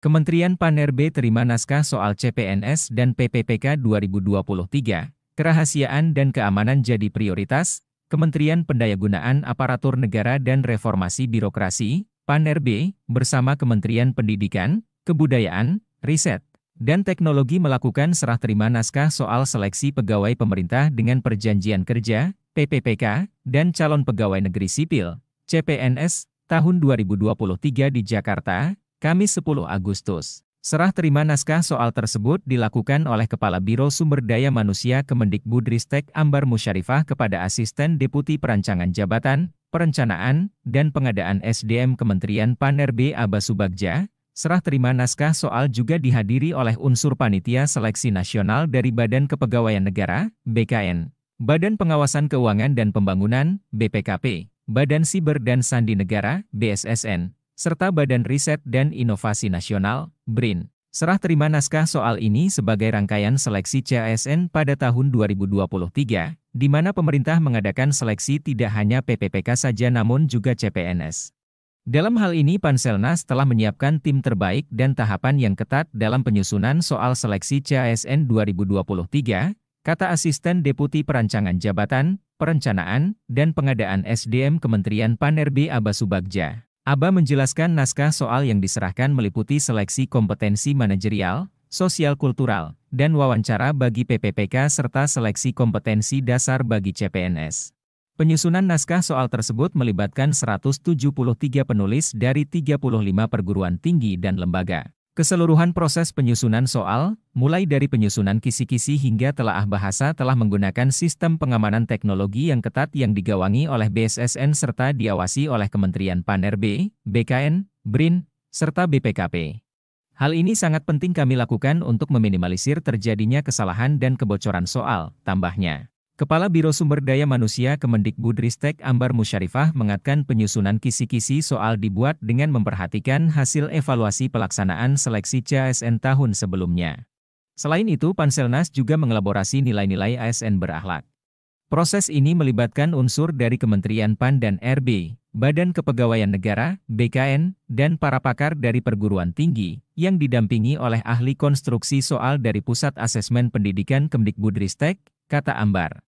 Kementerian Pan-RB terima naskah soal CPNS dan PPPK 2023, kerahasiaan dan keamanan jadi prioritas, Kementerian Pendayagunaan Aparatur Negara dan Reformasi Birokrasi, Pan-RB, bersama Kementerian Pendidikan, Kebudayaan, Riset, dan Teknologi melakukan serah terima naskah soal seleksi pegawai pemerintah dengan perjanjian kerja, PPPK, dan calon pegawai negeri sipil, CPNS, tahun 2023 di Jakarta, Kamis 10 Agustus. Serah terima naskah soal tersebut dilakukan oleh Kepala Biro Sumber Daya Manusia Kemendikbudristek Ambar Musyarifah kepada Asisten Deputi Perancangan Jabatan, Perencanaan, dan Pengadaan SDM Kementerian Pan-RB Abasubagja. Serah terima naskah soal juga dihadiri oleh unsur panitia seleksi nasional dari Badan Kepegawaian Negara, BKN, Badan Pengawasan Keuangan dan Pembangunan, BPKP, Badan Siber dan Sandi Negara, BSSN, serta Badan Riset dan Inovasi Nasional, BRIN. Serah terima naskah soal ini sebagai rangkaian seleksi CSN pada tahun 2023, di mana pemerintah mengadakan seleksi tidak hanya PPPK saja namun juga CPNS. Dalam hal ini Panselnas telah menyiapkan tim terbaik dan tahapan yang ketat dalam penyusunan soal seleksi CSN 2023, kata Asisten Deputi Perancangan Jabatan, Perencanaan, dan Pengadaan SDM Kementerian Panerbi Abasubagja. Aba menjelaskan naskah soal yang diserahkan meliputi seleksi kompetensi manajerial, sosial kultural, dan wawancara bagi PPPK serta seleksi kompetensi dasar bagi CPNS. Penyusunan naskah soal tersebut melibatkan 173 penulis dari 35 perguruan tinggi dan lembaga. Keseluruhan proses penyusunan soal, mulai dari penyusunan kisi-kisi hingga telaah bahasa telah menggunakan sistem pengamanan teknologi yang ketat yang digawangi oleh BSSN serta diawasi oleh Kementerian PAN-RB, BKN, BRIN, serta BPKP. Hal ini sangat penting kami lakukan untuk meminimalisir terjadinya kesalahan dan kebocoran soal, tambahnya. Kepala Biro Sumber Daya Manusia Kemendikbudristek Ambar Musyarifah mengatakan penyusunan kisi-kisi soal dibuat dengan memperhatikan hasil evaluasi pelaksanaan seleksi CASN tahun sebelumnya. Selain itu, Panselnas juga mengelaborasi nilai-nilai ASN berakhlak. Proses ini melibatkan unsur dari Kementerian PAN dan RB, Badan Kepegawaian Negara, BKN, dan para pakar dari perguruan tinggi, yang didampingi oleh ahli konstruksi soal dari Pusat Asesmen Pendidikan Kemdikbudristek, kata Ambar.